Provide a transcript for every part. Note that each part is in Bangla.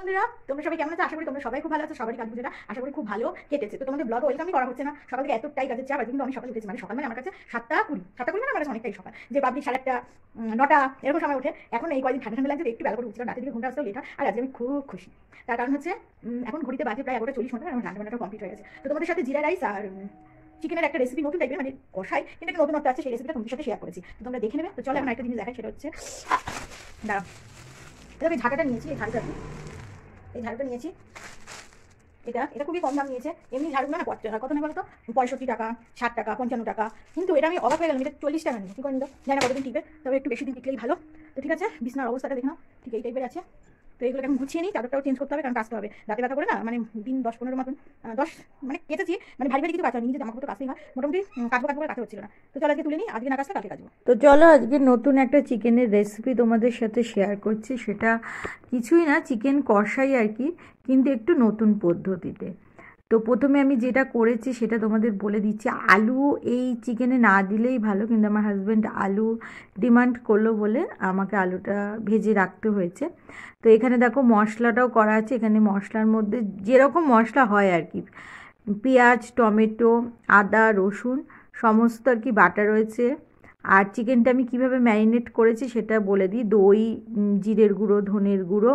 বন্ধুরা তোমরা সবাই কেমন আছো আশা করি তোমরা সবাই খুব ভালো আছো সবারই কাজ আশা করি খুব ভালো কেটেছে তো তোমাদের ব্লগ ওয়েলকামই করা হচ্ছে না সকালকে এতটাই কাজের চাপ কিন্তু আমি সকালে উঠেছি মানে সকাল মানে আমার কাছে সাতটা কুড়ি সাতটা কুড়ি মানে আমার কাছে অনেকটাই সকাল যে পাবলিক সাড়ে একটা নটা এরকম সময় উঠে এখন এই কয়েকদিন ঠান্ডা ঠান্ডা একটু বেলা করে উঠছিলাম রাতের দিকে ঘুমটা আর আজকে আমি খুব খুশি তার কারণ হচ্ছে এখন ঘুরিতে বাজে প্রায় এগারোটা চল্লিশ ঘন্টা আমার রান্নাবান্নাটা কমপ্লিট হয়ে গেছে তো তোমাদের সাথে জিরা রাইস আর চিকেনের একটা রেসিপি নতুন দেখবে মানে কষাই কিন্তু একটা নতুন আছে সেই রেসিপিটা তোমাদের সাথে শেয়ার করেছি তো তোমরা দেখে নেবে তো চলো এখন একটা জিনিস দেখাই সেটা হচ্ছে দাঁড়াও এটা আমি নিয়েছি এই ঢাকাটা এই ঝাড়ুটা নিয়েছি এটা এটা খুবই কম দাম নিয়েছে এমনি ঝাড়ুগুলো না কত নেই তো পঁয়ষট্টি টাকা ষাট টাকা পঞ্চান্ন টাকা কিন্তু এটা আমি অবাক হয়ে গেলাম এটা চল্লিশ টাকা নিয়ে কী করে নিল জানি না কতদিন টিপে তবে একটু বেশি দিন টিকলেই ভালো তো ঠিক আছে বিছনার অবস্থাটা দেখে না ঠিক এই টাইপের আছে তো এগুলোকে আমি গুছিয়ে নিই চাদরটাও চেঞ্জ করতে হবে কারণ কাজতে হবে রাতে ব্যথা করে না মানে দিন দশ পনেরো মতন দশ মানে কেটেছি মানে ভারী ভারী কিছু কাজ হয়নি নিজে জামাকাপড় কাছেই হয় মোটামুটি কাজবো কাজবো কাছে হচ্ছিল না তো চলো আজকে তুলে নিই আজকে না কাজটা কালকে কাজবো তো চলো আজকে নতুন একটা চিকেনের রেসিপি তোমাদের সাথে শেয়ার করছি সেটা কিছুই না চিকেন কষাই আর কি কিন্তু একটু নতুন পদ্ধতিতে তো প্রথমে আমি যেটা করেছি সেটা তোমাদের বলে দিচ্ছি আলু এই চিকেনে না দিলেই ভালো কিন্তু আমার হাজব্যান্ড আলু ডিমান্ড করলো বলে আমাকে আলুটা ভেজে রাখতে হয়েছে তো এখানে দেখো মশলাটাও করা আছে এখানে মশলার মধ্যে যেরকম মশলা হয় আর কি পেঁয়াজ টমেটো আদা রসুন সমস্ত আর কি বাটা রয়েছে আর চিকেনটা আমি কিভাবে ম্যারিনেট করেছি সেটা বলে দিই দই জিরের গুঁড়ো ধনের গুঁড়ো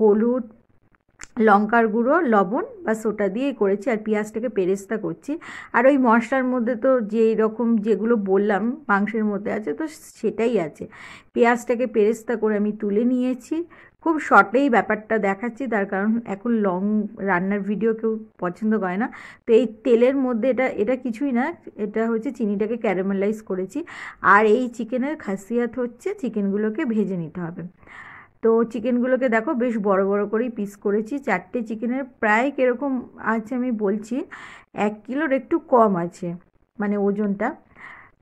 হলুদ লঙ্কার গুঁড়ো লবণ বা সোটা দিয়েই করেছি আর পেঁয়াজটাকে পেরেস্তা করছি আর ওই মশলার মধ্যে তো যেই রকম যেগুলো বললাম মাংসের মধ্যে আছে তো সেটাই আছে পেঁয়াজটাকে পেরেস্তা করে আমি তুলে নিয়েছি খুব শর্টেই ব্যাপারটা দেখাচ্ছি তার কারণ এখন লং রান্নার ভিডিও কেউ পছন্দ করে না তো এই তেলের মধ্যে এটা এটা কিছুই না এটা হচ্ছে চিনিটাকে ক্যারামেলাইজ করেছি আর এই চিকেনের খাসিয়াত হচ্ছে চিকেনগুলোকে ভেজে নিতে হবে তো চিকেনগুলোকে দেখো বেশ বড় বড় করেই পিস করেছি চারটে চিকেনের প্রায় কীরকম আছে আমি বলছি এক কিলোর একটু কম আছে মানে ওজনটা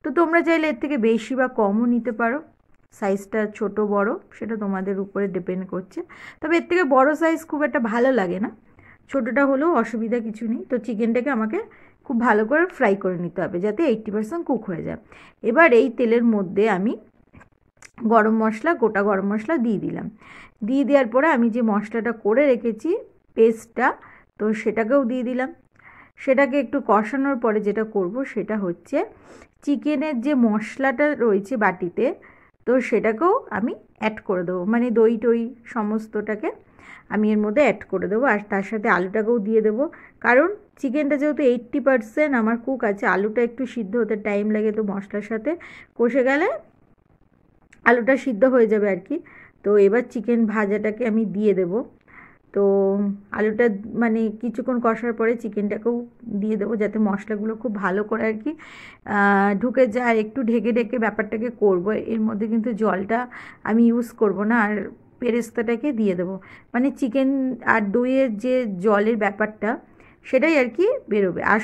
তো তোমরা চাইলে এর থেকে বেশি বা কমও নিতে পারো সাইজটা ছোট বড় সেটা তোমাদের উপরে ডিপেন্ড করছে তবে এর থেকে বড় সাইজ খুব একটা ভালো লাগে না ছোটোটা হলেও অসুবিধা কিছু নেই তো চিকেনটাকে আমাকে খুব ভালো করে ফ্রাই করে নিতে হবে যাতে এইটটি পার্সেন্ট কুক হয়ে যায় এবার এই তেলের মধ্যে আমি গরম মশলা গোটা গরম মশলা দিয়ে দিলাম দিয়ে দেওয়ার পরে আমি যে মশলাটা করে রেখেছি পেস্টটা তো সেটাকেও দিয়ে দিলাম সেটাকে একটু কষানোর পরে যেটা করব সেটা হচ্ছে চিকেনের যে মশলাটা রয়েছে বাটিতে তো সেটাকেও আমি অ্যাড করে দেবো মানে দই টই সমস্তটাকে আমি এর মধ্যে অ্যাড করে দেবো আর তার সাথে আলুটাকেও দিয়ে দেবো কারণ চিকেনটা যেহেতু এইট্টি পারসেন্ট আমার কুক আছে আলুটা একটু সিদ্ধ হতে টাইম লাগে তো মশলার সাথে কষে গেলে আলুটা সিদ্ধ হয়ে যাবে আর কি তো এবার চিকেন ভাজাটাকে আমি দিয়ে দেব তো আলুটা মানে কিছুক্ষণ কষার পরে চিকেনটাকেও দিয়ে দেবো যাতে মশলাগুলো খুব ভালো করে আর কি ঢুকে যায় একটু ঢেকে ঢেকে ব্যাপারটাকে করব এর মধ্যে কিন্তু জলটা আমি ইউজ করব না আর পেরেস্তাটাকে দিয়ে দেবো মানে চিকেন আর দইয়ের যে জলের ব্যাপারটা সেটাই আর কি বেরোবে আর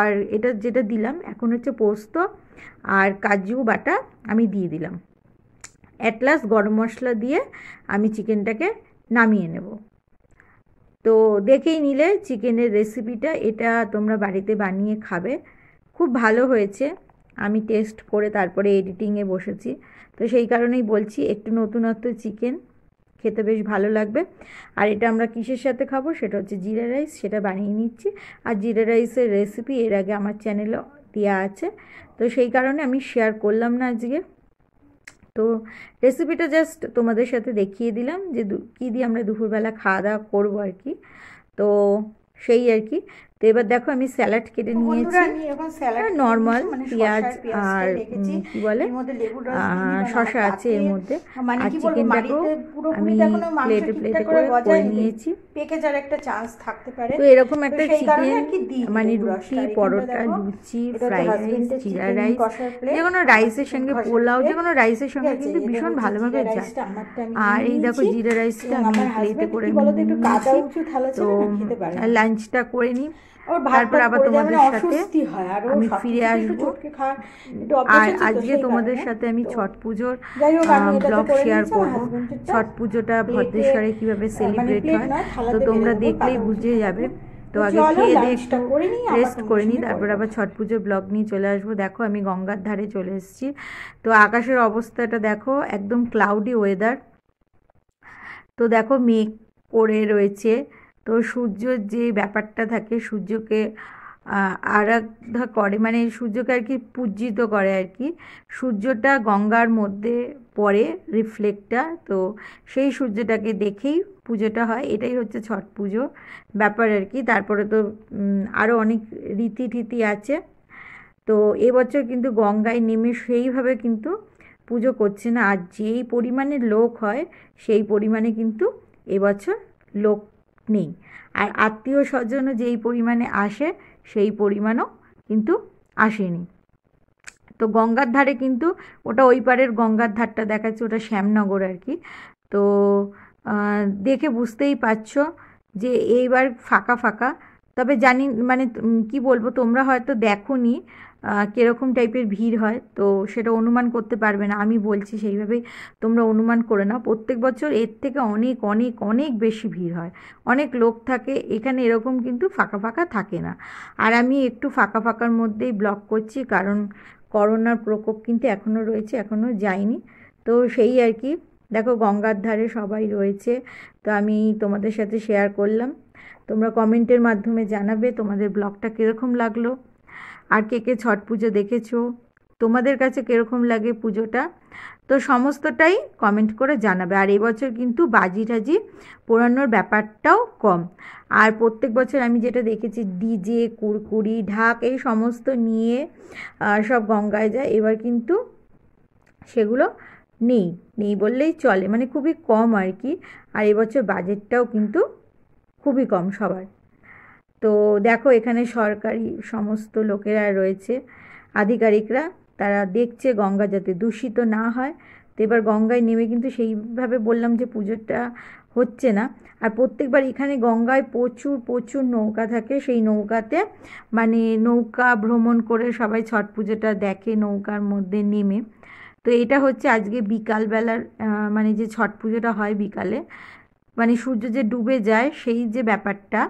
আর এটা যেটা দিলাম এখন হচ্ছে পোস্ত আর কাজু বাটা আমি দিয়ে দিলাম অ্যাটলাস গরম মশলা দিয়ে আমি চিকেনটাকে নামিয়ে নেব তো দেখেই নিলে চিকেনের রেসিপিটা এটা তোমরা বাড়িতে বানিয়ে খাবে খুব ভালো হয়েছে আমি টেস্ট করে তারপরে এডিটিংয়ে বসেছি তো সেই কারণেই বলছি একটু নতুনত্ব চিকেন খেতে বেশ ভালো লাগবে আর এটা আমরা কিসের সাথে খাবো সেটা হচ্ছে জিরা রাইস সেটা বানিয়ে নিচ্ছি আর জিরা রাইসের রেসিপি এর আগে আমার চ্যানেলে দেওয়া আছে তো সেই কারণে আমি শেয়ার করলাম না আজকে তো রেসিপিটা জাস্ট তোমাদের সাথে দেখিয়ে দিলাম যে কী দিয়ে আমরা দুপুরবেলা খাওয়া দাওয়া করবো আর কি তো সেই আর কি তো এবার দেখো আমি স্যালাড কেটে নিয়েছি হ্যাঁ, নর্মাল মানে পেঁয়াজ মানে আর কি বলে শশা আছে এর মধ্যে আর চিকেনটাকেও আমি প্লেটে প্লেটে করে করে নিয়েছি পেকে যার একটা চান্স থাকতে পারে তো এরকম একটা চিকেন মানে রুটি পরোটা লুচি ফ্রাইড রাইস জিরা রাইস যে কোনো রাইসের সঙ্গে পোলাও যে কোনো রাইসের সঙ্গে কিন্তু ভীষণ ভালোভাবে যায় আর এই দেখো জিরা রাইসটা আমি প্লেটে করে নিয়েছি তো লাঞ্চটা করে নিই তারপর আবার মানে তোমাদের সাথে আমি ফিরে আসবো আর আজকে তোমাদের সাথে আমি ছট পুজোর ব্লগ শেয়ার করবো ছট পুজোটা ভদ্রেশ্বরে কীভাবে সেলিব্রেট হ্যাঁ, মানে হয় তো তোমরা দেখলেই বুঝে যাবে তো আগে রেস্ট করে নিই তারপর আবার ছট পুজোর ব্লগ নিয়ে চলে আসবো দেখো আমি গঙ্গার ধারে চলে এসেছি তো আকাশের অবস্থাটা দেখো একদম ক্লাউডি ওয়েদার তো দেখো মেঘ করে রয়েছে তো সূর্যর যে ব্যাপারটা থাকে সূর্যকে আরাধা করে মানে সূর্যকে আর কি পূজিত করে আর কি সূর্যটা গঙ্গার মধ্যে পড়ে রিফ্লেক্টটা তো সেই সূর্যটাকে দেখেই পুজোটা হয় এটাই হচ্ছে ছট পুজো ব্যাপার আর কি তারপরে তো আরও অনেক রীতি ঠিতি আছে তো এবছর কিন্তু গঙ্গায় নেমে সেইভাবে কিন্তু পুজো করছে না আর যেই পরিমাণে লোক হয় সেই পরিমাণে কিন্তু এবছর লোক নেই আর আত্মীয় স্বজনও যেই পরিমাণে আসে সেই পরিমাণও কিন্তু আসেনি তো গঙ্গার ধারে কিন্তু ওটা ওই পারের গঙ্গার ধারটা দেখাচ্ছে ওটা শ্যামনগর আর কি তো দেখে বুঝতেই পারছো যে এইবার ফাঁকা ফাঁকা তবে জানি মানে কি বলবো তোমরা হয়তো দেখো নি কীরকম টাইপের ভিড় হয় তো সেটা অনুমান করতে পারবে না আমি বলছি সেইভাবেই তোমরা অনুমান করে নাও প্রত্যেক বছর এর থেকে অনেক অনেক অনেক বেশি ভিড় হয় অনেক লোক থাকে এখানে এরকম কিন্তু ফাঁকা ফাঁকা থাকে না আর আমি একটু ফাঁকা ফাঁকার মধ্যেই ব্লক করছি কারণ করোনার প্রকোপ কিন্তু এখনও রয়েছে এখনও যায়নি তো সেই আর কি দেখো গঙ্গার ধারে সবাই রয়েছে তো আমি তোমাদের সাথে শেয়ার করলাম তোমরা কমেন্টের মাধ্যমে জানাবে তোমাদের ব্লগটা কীরকম লাগলো আর কে কে ছট পুজো দেখেছো তোমাদের কাছে কীরকম লাগে পুজোটা তো সমস্তটাই কমেন্ট করে জানাবে আর এবছর কিন্তু বাজি টাজি পোড়ানোর ব্যাপারটাও কম আর প্রত্যেক বছর আমি যেটা দেখেছি ডিজে কুরকুরি ঢাক এই সমস্ত নিয়ে সব গঙ্গায় যায় এবার কিন্তু সেগুলো নেই নেই বললেই চলে মানে খুবই কম আর কি আর এবছর বাজেটটাও কিন্তু খুবই কম সবার তো দেখো এখানে সরকারি সমস্ত লোকেরা রয়েছে আধিকারিকরা তারা দেখছে গঙ্গা যাতে দূষিত না হয় তো এবার গঙ্গায় নেমে কিন্তু সেইভাবে বললাম যে পুজোটা হচ্ছে না আর প্রত্যেকবার এখানে গঙ্গায় প্রচুর প্রচুর নৌকা থাকে সেই নৌকাতে মানে নৌকা ভ্রমণ করে সবাই ছট পুজোটা দেখে নৌকার মধ্যে নেমে তো এটা হচ্ছে আজকে বিকালবেলার মানে যে ছট পুজোটা হয় বিকালে মানে সূর্য যে ডুবে যায় সেই যে ব্যাপারটা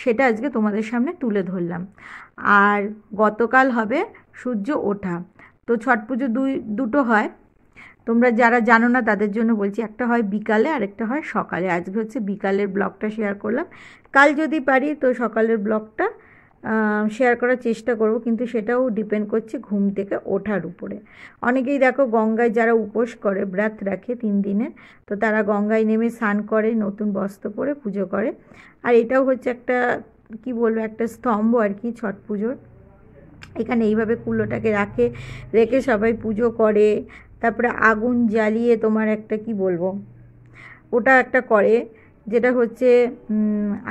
সেটা আজকে তোমাদের সামনে তুলে ধরলাম আর গতকাল হবে সূর্য ওঠা তো ছট পুজো দুই দুটো হয় তোমরা যারা জানো না তাদের জন্য বলছি একটা হয় বিকালে আরেকটা হয় সকালে আজকে হচ্ছে বিকালের ব্লগটা শেয়ার করলাম কাল যদি পারি তো সকালের ব্লগটা শেয়ার করার চেষ্টা করব কিন্তু সেটাও ডিপেন্ড করছে ঘুম থেকে ওঠার উপরে অনেকেই দেখো গঙ্গায় যারা উপোস করে ব্রাত রাখে তিন দিনের তো তারা গঙ্গায় নেমে স্নান করে নতুন বস্ত্র পরে পুজো করে আর এটাও হচ্ছে একটা কি বলবো একটা স্তম্ভ আর কি ছট পুজোর এখানে এইভাবে কুলোটাকে রাখে রেখে সবাই পুজো করে তারপরে আগুন জ্বালিয়ে তোমার একটা কি বলবো ওটা একটা করে যেটা হচ্ছে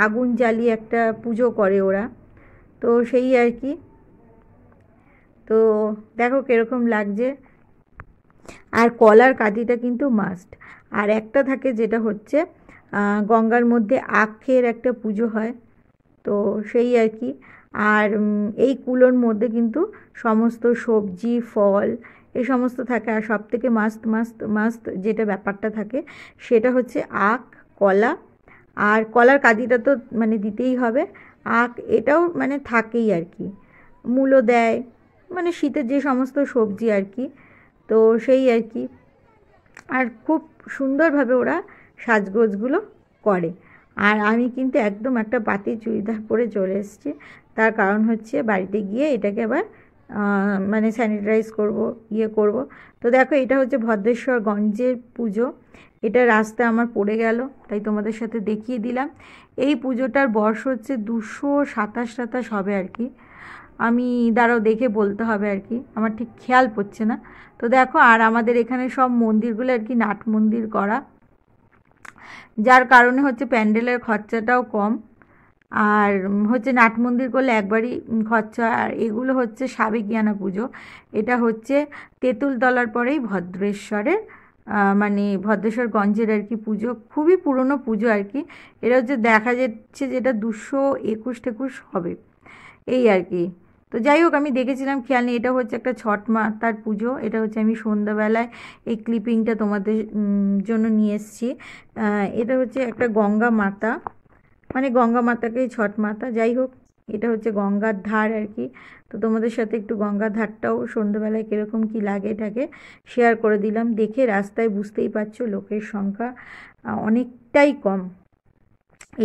আগুন জ্বালিয়ে একটা পুজো করে ওরা তো সেই আর কি তো দেখো কীরকম লাগছে আর কলার কাঁদিটা কিন্তু মাস্ট আর একটা থাকে যেটা হচ্ছে গঙ্গার মধ্যে আখের একটা পুজো হয় তো সেই আর কি আর এই কুলোর মধ্যে কিন্তু সমস্ত সবজি ফল এই সমস্ত থাকে আর সব থেকে মাস্ট মাস্ট মাস্ট যেটা ব্যাপারটা থাকে সেটা হচ্ছে আখ কলা আর কলার কাঁদিটা তো মানে দিতেই হবে আখ এটাও মানে থাকেই আর কি মূলো দেয় মানে শীতের যে সমস্ত সবজি আর কি তো সেই আর কি আর খুব সুন্দরভাবে ওরা সাজগোজগুলো করে আর আমি কিন্তু একদম একটা বাতি চুড়িদার পরে চলে এসেছি তার কারণ হচ্ছে বাড়িতে গিয়ে এটাকে আবার মানে স্যানিটাইজ করব ইয়ে করব তো দেখো এটা হচ্ছে ভদ্রেশ্বরগঞ্জের পুজো এটা রাস্তায় আমার পড়ে গেল তাই তোমাদের সাথে দেখিয়ে দিলাম এই পুজোটার বর্ষ হচ্ছে দুশো সাতাশ সাতাশ হবে আর কি আমি দাঁড়াও দেখে বলতে হবে আর কি আমার ঠিক খেয়াল পড়ছে না তো দেখো আর আমাদের এখানে সব মন্দিরগুলো আর কি নাট মন্দির করা যার কারণে হচ্ছে প্যান্ডেলের খরচাটাও কম আর হচ্ছে নাট মন্দির করলে একবারই খরচা আর এগুলো হচ্ছে সাবেকিয়ানা পুজো এটা হচ্ছে তেঁতুলতলার পরেই ভদ্রেশ্বরের মানে ভদ্রেশ্বর গঞ্জের আর কি পুজো খুবই পুরনো পুজো আর কি এটা হচ্ছে দেখা যাচ্ছে যেটা দুশো একুশ টেকুশ হবে এই আর কি তো যাই হোক আমি দেখেছিলাম খেয়াল নেই এটা হচ্ছে একটা ছট মাতার পুজো এটা হচ্ছে আমি সন্ধ্যাবেলায় এই ক্লিপিংটা তোমাদের জন্য নিয়ে এসেছি এটা হচ্ছে একটা গঙ্গা মাতা মানে গঙ্গা মাতাকেই ছট মাতা যাই হোক এটা হচ্ছে গঙ্গার ধার আর কি তো তোমাদের সাথে একটু গঙ্গার ধারটাও সন্ধ্যাবেলায় কীরকম কী লাগে এটাকে শেয়ার করে দিলাম দেখে রাস্তায় বুঝতেই পারছো লোকের সংখ্যা অনেকটাই কম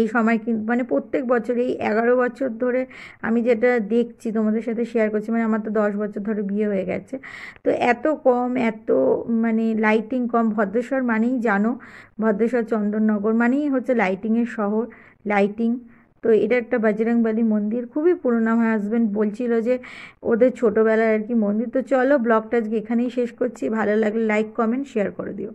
এই সময় কিন্তু মানে প্রত্যেক বছর এই এগারো বছর ধরে আমি যেটা দেখছি তোমাদের সাথে শেয়ার করছি মানে আমার তো দশ বছর ধরে বিয়ে হয়ে গেছে তো এত কম এত মানে লাইটিং কম ভদ্রেশ্বর মানেই জানো ভদ্রেশ্বর চন্দননগর মানেই হচ্ছে লাইটিংয়ের শহর লাইটিং তো এটা একটা বাজরংবালি মন্দির খুবই পুরোনো আমার হাজব্যান্ড বলছিল যে ওদের ছোটোবেলার আর কি মন্দির তো চলো ব্লগটা আজকে এখানেই শেষ করছি ভালো লাগলে লাইক কমেন্ট শেয়ার করে দিও